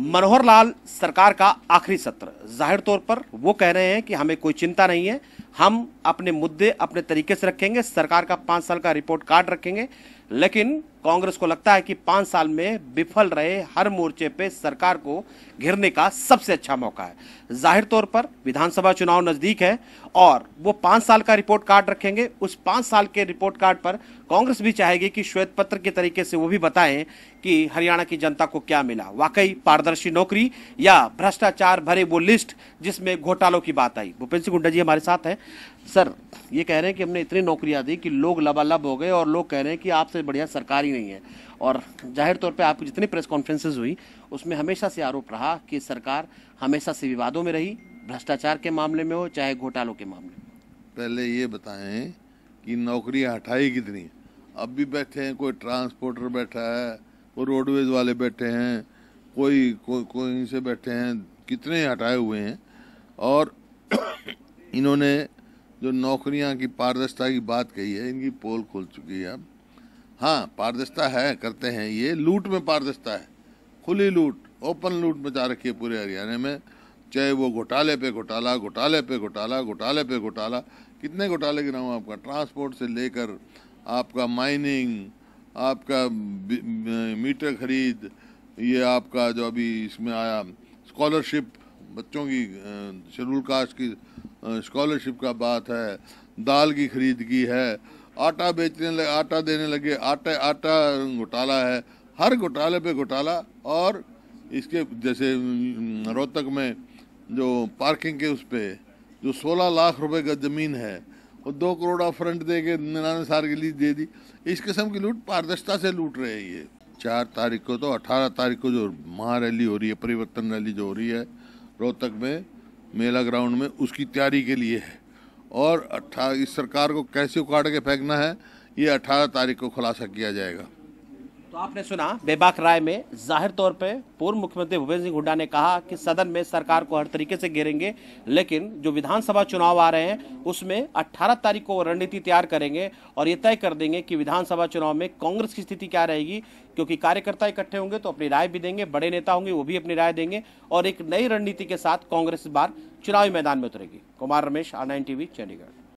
मनोहर लाल सरकार का आखिरी सत्र जाहिर तौर पर वो कह रहे हैं कि हमें कोई चिंता नहीं है हम अपने मुद्दे अपने तरीके से रखेंगे सरकार का पाँच साल का रिपोर्ट कार्ड रखेंगे लेकिन कांग्रेस को लगता है कि पांच साल में विफल रहे हर मोर्चे पे सरकार को घिरने का सबसे अच्छा मौका है जाहिर तौर पर विधानसभा चुनाव नजदीक है और वो पांच साल का रिपोर्ट कार्ड रखेंगे उस पांच साल के रिपोर्ट कार्ड पर कांग्रेस भी चाहेगी कि श्वेत पत्र के तरीके से वो भी बताएं कि हरियाणा की जनता को क्या मिला वाकई पारदर्शी नौकरी या भ्रष्टाचार भरे वो लिस्ट जिसमें घोटालों की बात आई भूपेंद्र सिंह गुंडा जी हमारे साथ हैं सर ये कह रहे हैं कि हमने इतनी नौकरियां दी कि लोग लबालब हो गए और लोग कह रहे हैं कि आपसे बढ़िया सरकार ही नहीं है और जाहिर तौर पे आपकी जितनी प्रेस कॉन्फ्रेंसेज हुई उसमें हमेशा से आरोप रहा कि सरकार हमेशा से विवादों में रही भ्रष्टाचार के मामले में हो चाहे घोटालों के मामले में पहले ये बताएं कि नौकरियां हटाई कितनी अब भी बैठे हैं कोई ट्रांसपोर्टर बैठा है कोई रोडवेज वाले बैठे हैं कोई कोई कोई से बैठे हैं कितने हटाए हुए हैं और इन्होंने जो नौकरियां की पारदर्शिता की बात कही है इनकी पोल खुल चुकी है अब हाँ पारदर्शिता है करते हैं ये लूट में पारदर्शिता है खुली लूट ओपन लूट मचा रखी है पूरे हरियाणा में चाहे वो घोटाले पे घोटाला घोटाले पे घोटाला घोटाले पे घोटाला कितने घोटाले गिनाऊँ आपका ट्रांसपोर्ट से लेकर आपका माइनिंग आपका मीटर खरीद ये आपका जो अभी इसमें आया स्कॉलरशिप बच्चों की शेड्यूल कास्ट की स्कॉलरशिप का बात है दाल की खरीदगी है आटा बेचने लगे आटा देने लगे आटा आटा घोटाला है हर घोटाले पे घोटाला और इसके जैसे रोहतक में जो पार्किंग के उस पर जो 16 लाख रुपए का ज़मीन है वो दो करोड़ फ्रंट दे के निन्यानवे साल के लिए दे दी इस किस्म की लूट पारदर्शिता से लूट रहे हैं ये चार तारीख को तो अठारह तारीख को जो महारैली हो रही है परिवर्तन रैली जो हो रही है रोहतक में मेला ग्राउंड में उसकी तैयारी के लिए है और अट्ठा इस सरकार को कैसे उखाड़ के फेंकना है ये अट्ठारह तारीख को खुलासा किया जाएगा तो आपने सुना बेबाक राय में जाहिर तौर पे पूर्व मुख्यमंत्री भूपेंद्र सिंह हुड्डा ने कहा कि सदन में सरकार को हर तरीके से घेरेंगे लेकिन जो विधानसभा चुनाव आ रहे हैं उसमें 18 तारीख को रणनीति तैयार करेंगे और ये तय कर देंगे कि विधानसभा चुनाव में कांग्रेस की स्थिति क्या रहेगी क्योंकि कार्यकर्ता इकट्ठे होंगे तो अपनी राय भी देंगे बड़े नेता होंगे वो भी अपनी राय देंगे और एक नई रणनीति के साथ कांग्रेस इस बार चुनावी मैदान में उतरेगी कुमार रमेश आर टीवी चंडीगढ़